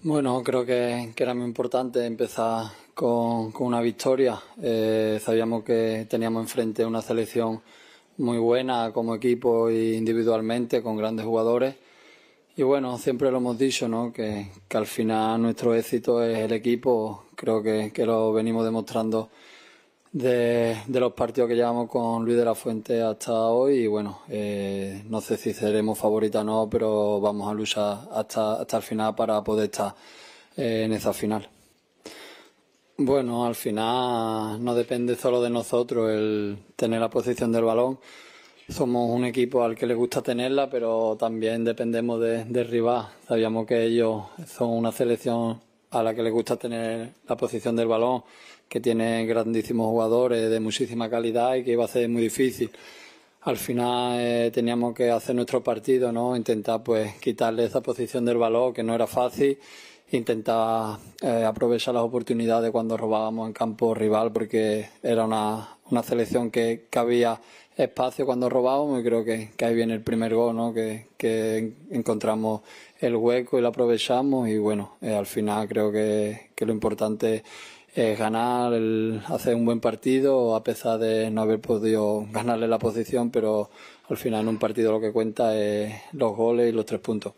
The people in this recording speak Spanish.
Bueno, creo que, era muy importante empezar con, una victoria. Eh, sabíamos que teníamos enfrente una selección muy buena como equipo e individualmente, con grandes jugadores. Y bueno, siempre lo hemos dicho, ¿no? Que, al final nuestro éxito es el equipo. Creo que lo venimos demostrando de, los partidos que llevamos con Luis de la Fuente hasta hoy y bueno, eh, no sé si seremos favoritas o no, pero vamos a luchar hasta, hasta el final para poder estar eh, en esa final. Bueno, al final no depende solo de nosotros el tener la posición del balón. Somos un equipo al que le gusta tenerla, pero también dependemos de, de rival. Sabíamos que ellos son una selección a la que le gusta tener la posición del balón, que tiene grandísimos jugadores de muchísima calidad y que iba a ser muy difícil. Al final eh, teníamos que hacer nuestro partido, ¿no? Intentar pues quitarle esa posición del balón, que no era fácil, intentar eh, aprovechar las oportunidades cuando robábamos en campo rival, porque era una, selección que, que había espacio cuando robamos y creo que, que ahí viene el primer gol, ¿no? que, que encontramos el hueco y lo aprovechamos y bueno, eh, al final creo que, lo importante es ganar, hacer un buen partido a pesar de no haber podido ganarle la posición, pero al final en un partido lo que cuenta es los goles y los tres puntos.